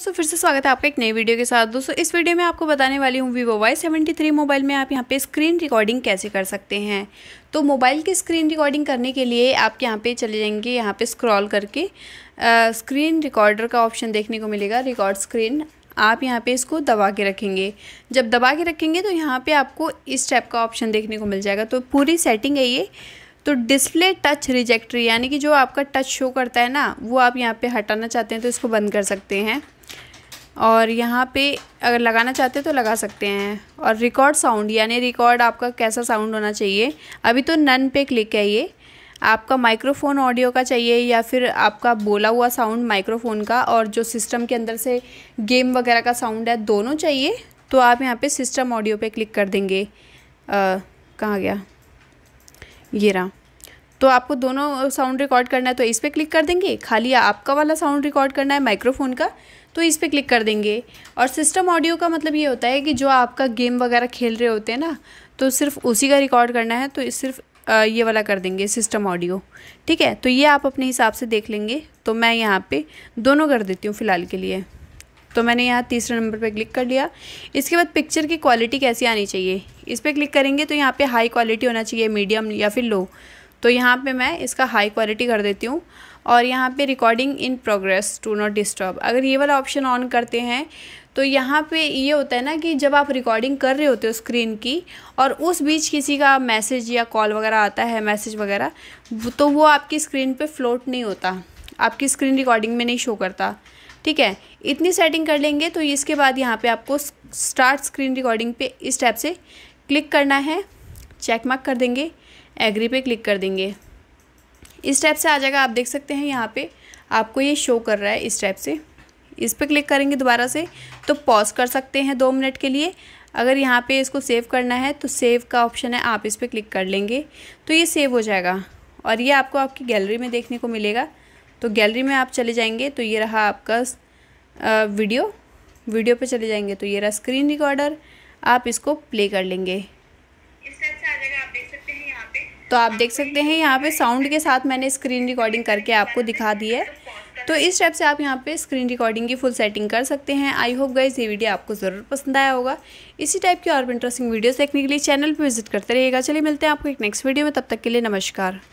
दोस्तों फिर से स्वागत है आपका एक नई वीडियो के साथ दोस्तों इस वीडियो में आपको बताने वाली हूँ Vivo Y seventy three mobile में आप यहाँ पे स्क्रीन रिकॉर्डिंग कैसे कर सकते हैं तो मोबाइल की स्क्रीन रिकॉर्डिंग करने के लिए आप यहाँ पे चले जाएंगे यहाँ पे स्क्रॉल करके आ, स्क्रीन रिकॉर्डर का ऑप्शन देखने को मिलेगा रिकॉर्ड स्क्रीन आप यहाँ पे इसको दबा के रखेंगे जब दबा के रखेंगे तो यहाँ पर आपको इस टाइप का ऑप्शन देखने को मिल जाएगा तो पूरी सेटिंग है ये तो डिस्प्ले टच रिजेक्टरी यानी कि जो आपका टच शो करता है ना वो आप यहाँ पे हटाना चाहते हैं तो इसको बंद कर सकते हैं और यहाँ पे अगर लगाना चाहते तो लगा सकते हैं और रिकॉर्ड साउंड यानी रिकॉर्ड आपका कैसा साउंड होना चाहिए अभी तो नन पे क्लिक है ये आपका माइक्रोफोन ऑडियो का चाहिए या फिर आपका बोला हुआ साउंड माइक्रोफोन का और जो सिस्टम के अंदर से गेम वगैरह का साउंड है दोनों चाहिए तो आप यहाँ पे सिस्टम ऑडियो पे क्लिक कर देंगे कहाँ गया ये रहा तो आपको दोनों साउंड रिकॉर्ड करना है तो इस पर क्लिक कर देंगे खाली आपका वाला साउंड रिकॉर्ड करना है माइक्रोफोन का तो इस पर क्लिक कर देंगे और सिस्टम ऑडियो का मतलब ये होता है कि जो आपका गेम वगैरह खेल रहे होते हैं ना तो सिर्फ उसी का रिकॉर्ड करना है तो सिर्फ ये वाला कर देंगे सिस्टम ऑडियो ठीक है तो ये आप अपने हिसाब से देख लेंगे तो मैं यहाँ पे दोनों कर देती हूँ फ़िलहाल के लिए तो मैंने यहाँ तीसरे नंबर पे क्लिक कर लिया इसके बाद पिक्चर की क्वालिटी कैसी आनी चाहिए इस पर क्लिक करेंगे तो यहाँ पे हाई क्वालिटी होना चाहिए मीडियम या फिर लो तो यहाँ पे मैं इसका हाई क्वालिटी कर देती हूँ और यहाँ पे recording in progress do not disturb अगर ये वाला ऑप्शन ऑन करते हैं तो यहाँ पे ये होता है ना कि जब आप रिकॉर्डिंग कर रहे होते हो स्क्रीन की और उस बीच किसी का मैसेज या कॉल वगैरह आता है मैसेज वगैरह तो वो आपकी स्क्रीन पर फ्लोट नहीं होता आपकी स्क्रीन रिकॉर्डिंग में नहीं शो करता ठीक है इतनी सेटिंग कर लेंगे तो इसके बाद यहाँ पे आपको स्टार्ट स्क्रीन रिकॉर्डिंग पे इस टाइप से क्लिक करना है चेक मार्क कर देंगे एग्री पे क्लिक कर देंगे इस टाइप से आ जाएगा आप देख सकते हैं यहाँ पे आपको ये शो कर रहा है इस टाइप से इस पर क्लिक करेंगे दोबारा से तो पॉज कर सकते हैं दो मिनट के लिए अगर यहाँ पे इसको सेव करना है तो सेव का ऑप्शन है आप इस पर क्लिक कर लेंगे तो ये सेव हो जाएगा और ये आपको आपकी गैलरी में देखने को मिलेगा तो गैलरी में आप चले जाएंगे तो ये रहा आपका वीडियो वीडियो पे चले जाएंगे तो ये रहा स्क्रीन रिकॉर्डर आप इसको प्ले कर लेंगे तो आप देख सकते हैं यहाँ पे साउंड के साथ मैंने स्क्रीन रिकॉर्डिंग करके आपको दिखा दी है तो इस टाइप से आप यहाँ पे स्क्रीन रिकॉर्डिंग की फुल सेटिंग कर सकते हैं आई होप गाइज ये वीडियो आपको ज़रूर पसंद आया होगा इसी टाइप की और इंटरेस्टिंग वीडियोस देखने के लिए चैनल पर विजिट करते रहिएगा चलिए मिलते हैं आपको एक नेक्स्ट वीडियो में तब तक के लिए नमस्कार